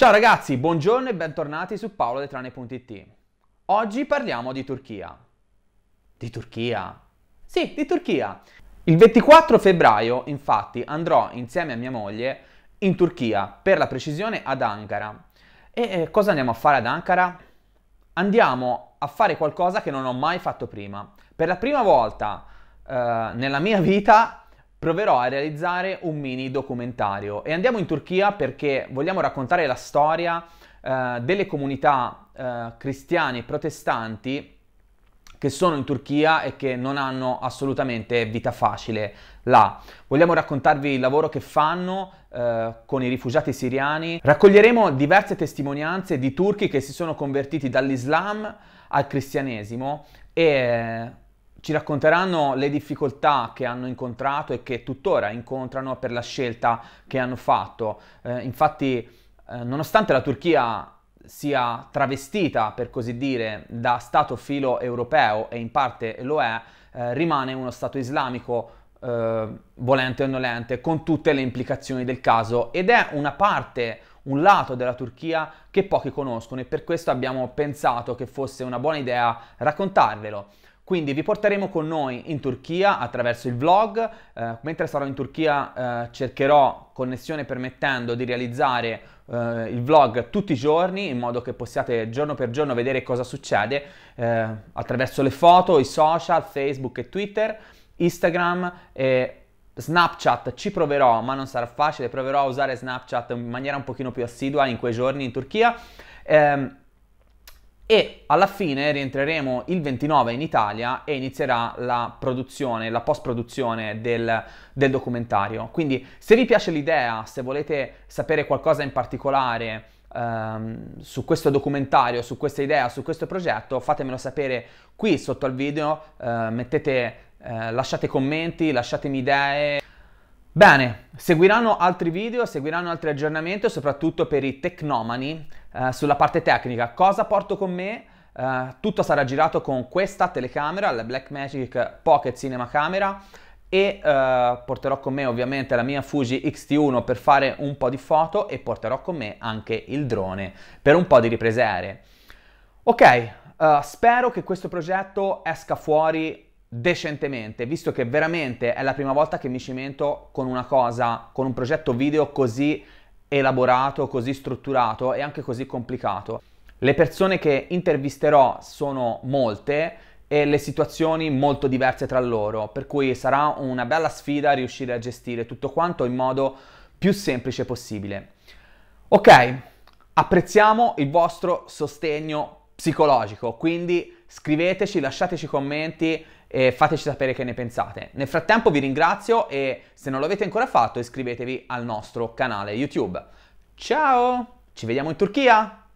Ciao ragazzi, buongiorno e bentornati su paolodetrane.it. Oggi parliamo di Turchia. Di Turchia? Sì, di Turchia. Il 24 febbraio, infatti, andrò insieme a mia moglie in Turchia, per la precisione ad Ankara. E eh, cosa andiamo a fare ad Ankara? Andiamo a fare qualcosa che non ho mai fatto prima. Per la prima volta eh, nella mia vita proverò a realizzare un mini documentario e andiamo in Turchia perché vogliamo raccontare la storia eh, delle comunità eh, cristiane protestanti che sono in Turchia e che non hanno assolutamente vita facile là. Vogliamo raccontarvi il lavoro che fanno eh, con i rifugiati siriani. Raccoglieremo diverse testimonianze di turchi che si sono convertiti dall'Islam al cristianesimo e ci racconteranno le difficoltà che hanno incontrato e che tuttora incontrano per la scelta che hanno fatto. Eh, infatti, eh, nonostante la Turchia sia travestita, per così dire, da Stato filo europeo e in parte lo è, eh, rimane uno Stato islamico eh, volente o nolente, con tutte le implicazioni del caso ed è una parte un lato della Turchia che pochi conoscono e per questo abbiamo pensato che fosse una buona idea raccontarvelo. Quindi vi porteremo con noi in Turchia attraverso il vlog. Eh, mentre sarò in Turchia eh, cercherò, connessione permettendo, di realizzare eh, il vlog tutti i giorni in modo che possiate giorno per giorno vedere cosa succede eh, attraverso le foto, i social, Facebook e Twitter, Instagram e Snapchat ci proverò, ma non sarà facile, proverò a usare Snapchat in maniera un pochino più assidua in quei giorni in Turchia. Ehm, e alla fine rientreremo il 29 in Italia e inizierà la produzione, la post produzione del, del documentario. Quindi se vi piace l'idea, se volete sapere qualcosa in particolare ehm, su questo documentario, su questa idea, su questo progetto, fatemelo sapere qui sotto al video, eh, mettete, eh, lasciate commenti, lasciatemi idee. Bene, seguiranno altri video, seguiranno altri aggiornamenti, soprattutto per i tecnomani eh, sulla parte tecnica, cosa porto con me? Eh, tutto sarà girato con questa telecamera, la Blackmagic Pocket Cinema Camera e eh, porterò con me ovviamente la mia Fuji X-T1 per fare un po' di foto e porterò con me anche il drone per un po' di riprese aeree. Ok, uh, spero che questo progetto esca fuori decentemente, visto che veramente è la prima volta che mi cimento con una cosa, con un progetto video così elaborato, così strutturato e anche così complicato. Le persone che intervisterò sono molte e le situazioni molto diverse tra loro, per cui sarà una bella sfida riuscire a gestire tutto quanto in modo più semplice possibile. Ok, apprezziamo il vostro sostegno psicologico, quindi scriveteci, lasciateci commenti e fateci sapere che ne pensate. Nel frattempo vi ringrazio e se non l'avete ancora fatto iscrivetevi al nostro canale YouTube. Ciao, ci vediamo in Turchia!